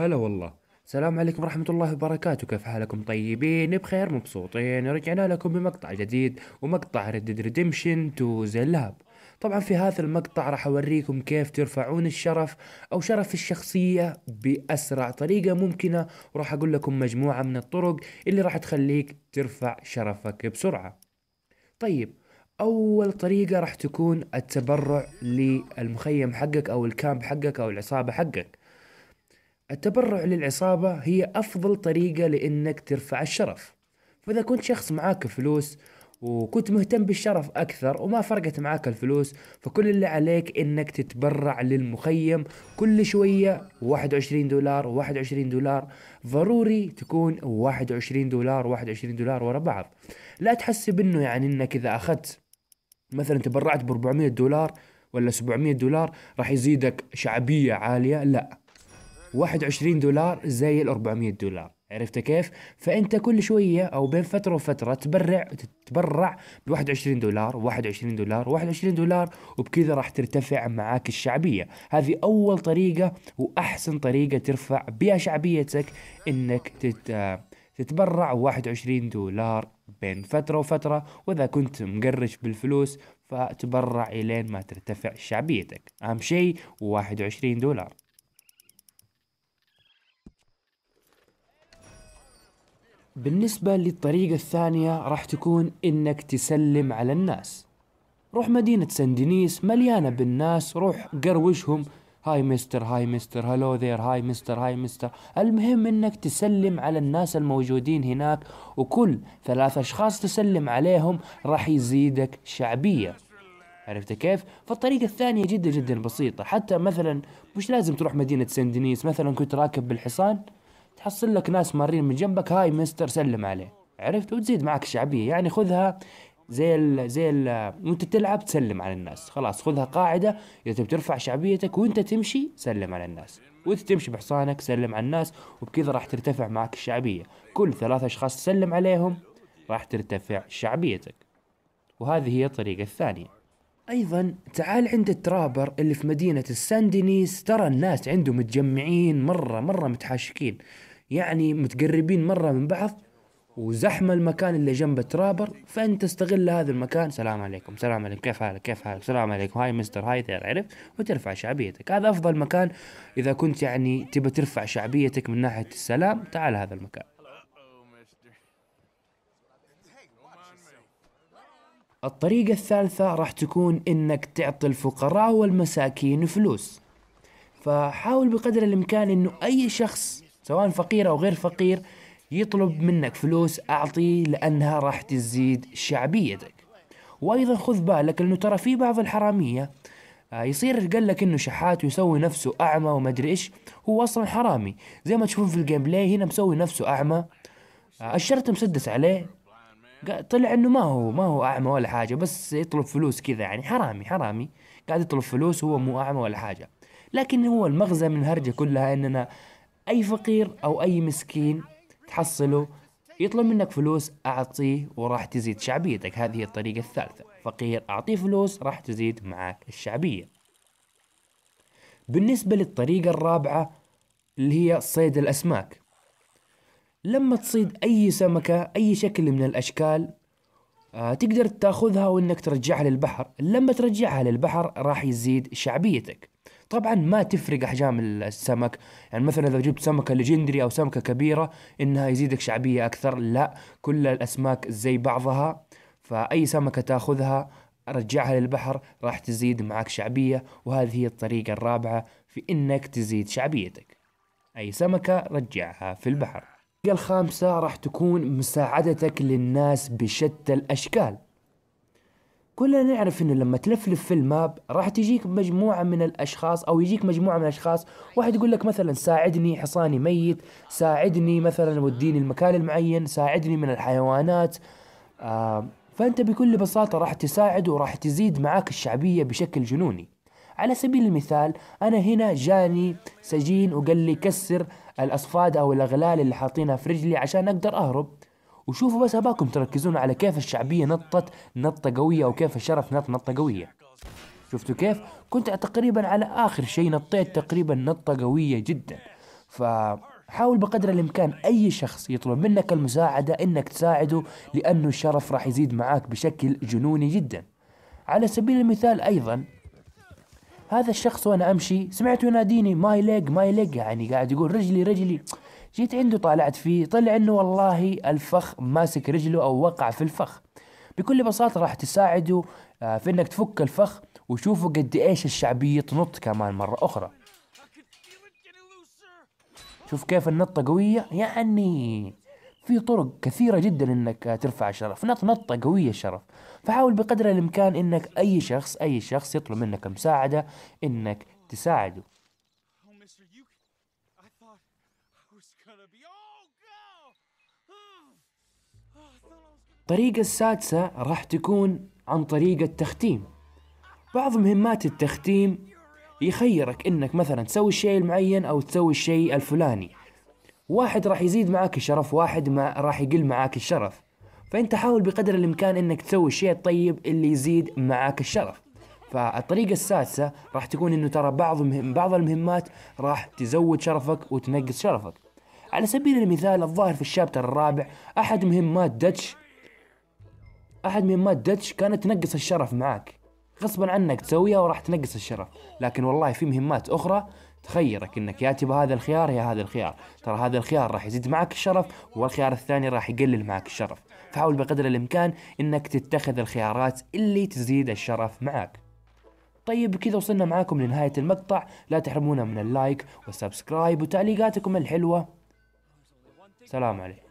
هلا والله السلام عليكم ورحمة الله وبركاته كيف حالكم طيبين بخير مبسوطين رجعنا لكم بمقطع جديد ومقطع ردد ريديمشن تو ذا طبعا في هذا المقطع راح اوريكم كيف ترفعون الشرف او شرف الشخصية باسرع طريقة ممكنة وراح اقول لكم مجموعة من الطرق اللي راح تخليك ترفع شرفك بسرعة طيب اول طريقة راح تكون التبرع للمخيم حقك او الكامب حقك او العصابة حقك التبرع للعصابة هي أفضل طريقة لإنك ترفع الشرف فإذا كنت شخص معاك فلوس وكنت مهتم بالشرف أكثر وما فرقت معاك الفلوس فكل اللي عليك إنك تتبرع للمخيم كل شوية 21 دولار 21 دولار ضروري تكون 21 دولار 21 دولار ورا بعض لا تحسب إنه يعني إنك إذا أخذت مثلا تبرعت ب 400 دولار ولا 700 دولار راح يزيدك شعبية عالية لا 21 دولار زي ال 400 دولار عرفت كيف؟ فانت كل شويه او بين فتره وفتره تبرع تتبرع ب 21 دولار 21 دولار 21 دولار وبكذا راح ترتفع معاك الشعبيه، هذه اول طريقه واحسن طريقه ترفع بها شعبيتك انك تتبرع 21 دولار بين فترة وفترة وإذا كنت مقرش بالفلوس فتبرع إلين ما ترتفع شعبيتك أهم شيء 21 دولار بالنسبة للطريقة الثانية راح تكون إنك تسلم على الناس روح مدينة سندينيس مليانة بالناس روح قروشهم هاي مستر هاي مستر هلو ذير هاي مستر هاي مستر المهم انك تسلم على الناس الموجودين هناك وكل ثلاث اشخاص تسلم عليهم راح يزيدك شعبية عرفت كيف؟ فالطريقة الثانية جدا جدا بسيطة حتى مثلا مش لازم تروح مدينة سندينيس مثلا كنت راكب بالحصان تحصل لك ناس مارين من جنبك هاي مستر سلم عليه عرفت وتزيد معك الشعبيه يعني خذها زي ال زي ال وانت تلعب تسلم على الناس خلاص خذها قاعده اذا تبي ترفع شعبيتك وانت تمشي سلم على الناس وانت تمشي بحصانك سلم على الناس وبكذا راح ترتفع معك الشعبيه كل ثلاثة اشخاص تسلم عليهم راح ترتفع شعبيتك وهذه هي الطريقه الثانيه ايضا تعال عند الترابر اللي في مدينه الساندينيس ترى الناس عنده متجمعين مره مره متحاشكين يعني متقربين مرة من بعض وزحمة المكان اللي جنب ترابر فأنت استغل هذا المكان سلام عليكم سلام عليكم كيف حالك كيف حالك سلام عليكم هاي مستر هاي تعرف عرفت وترفع شعبيتك هذا أفضل مكان إذا كنت يعني تبى ترفع شعبيتك من ناحية السلام تعال هذا المكان الطريقة الثالثة راح تكون إنك تعطي الفقراء والمساكين فلوس فحاول بقدر الإمكان إنه أي شخص سواء فقير أو غير فقير يطلب منك فلوس أعطي لأنها راح تزيد شعبيتك وأيضا خذ بالك أنه ترى في بعض الحرامية آه، يصير قال لك انه شحات ويسوي نفسه اعمى وما ادري ايش هو اصلا حرامي زي ما تشوفون في الجيم بلاي هنا مسوي نفسه اعمى آه، الشرط مسدس عليه طلع انه ما هو ما هو اعمى ولا حاجه بس يطلب فلوس كذا يعني حرامي حرامي قاعد يطلب فلوس هو مو اعمى ولا حاجه لكن هو المغزى من الهرجه كلها اننا أي فقير أو أي مسكين تحصله يطلب منك فلوس أعطيه وراح تزيد شعبيتك هذه الطريقة الثالثة فقير أعطيه فلوس راح تزيد معك الشعبية بالنسبة للطريقة الرابعة اللي هي صيد الأسماك لما تصيد أي سمكة أي شكل من الأشكال آه، تقدر تاخذها وانك ترجعها للبحر لما ترجعها للبحر راح يزيد شعبيتك طبعا ما تفرق احجام السمك يعني مثلا اذا جبت سمكه ليجندري او سمكه كبيره انها يزيدك شعبيه اكثر لا كل الاسماك زي بعضها فاي سمكه تاخذها رجعها للبحر راح تزيد معك شعبيه وهذه هي الطريقه الرابعه في انك تزيد شعبيتك اي سمكه رجعها في البحر الخامسة راح تكون مساعدتك للناس بشتى الأشكال كلنا نعرف انه لما تلفلف في الماب راح تجيك مجموعه من الاشخاص او يجيك مجموعه من الاشخاص واحد يقول لك مثلا ساعدني حصاني ميت ساعدني مثلا وديني المكان المعين ساعدني من الحيوانات آه فانت بكل بساطه راح تساعد وراح تزيد معاك الشعبيه بشكل جنوني على سبيل المثال انا هنا جاني سجين وقال لي كسر الاصفاد او الاغلال اللي حاطينها في رجلي عشان اقدر اهرب وشوفوا بس أباكم تركزون على كيف الشعبية نطت نطة قوية وكيف الشرف نط نطة قوية شفتوا كيف؟ كنت تقريبا على آخر شيء نطيت تقريبا نطة قوية جدا فحاول بقدر الإمكان أي شخص يطلب منك المساعدة إنك تساعده لأنه الشرف راح يزيد معاك بشكل جنوني جدا على سبيل المثال أيضا هذا الشخص وانا امشي سمعته يناديني ماي ليج ماي ليج يعني قاعد يقول رجلي رجلي جيت عنده طالعت فيه طلع انه والله الفخ ماسك رجله او وقع في الفخ بكل بساطة راح تساعده آه، في انك تفك الفخ وشوفوا قد ايش الشعبية تنط كمان مرة اخرى شوف كيف النطة قوية يعني في طرق كثيرة جدا انك ترفع الشرف نط نطة قوية الشرف فحاول بقدر الامكان انك اي شخص اي شخص يطلب منك مساعدة انك تساعده الطريقة السادسة راح تكون عن طريق التختيم بعض مهمات التختيم يخيرك انك مثلا تسوي الشيء المعين او تسوي الشيء الفلاني واحد راح يزيد معاك الشرف واحد ما راح يقل معاك الشرف فانت حاول بقدر الامكان انك تسوي الشيء الطيب اللي يزيد معاك الشرف فالطريقة السادسة راح تكون انه ترى بعض مهم بعض المهمات راح تزود شرفك وتنقص شرفك على سبيل المثال الظاهر في الشابتر الرابع احد مهمات دتش احد مهمات دتش كانت تنقص الشرف معاك غصبا عنك تسويها وراح تنقص الشرف لكن والله في مهمات اخرى تخيرك انك يا تبغى هذا الخيار يا هذا الخيار ترى هذا الخيار راح يزيد معك الشرف والخيار الثاني راح يقلل معك الشرف فحاول بقدر الامكان انك تتخذ الخيارات اللي تزيد الشرف معك طيب بكذا وصلنا معاكم لنهاية المقطع لا تحرمونا من اللايك والسبسكرايب وتعليقاتكم الحلوة سلام عليكم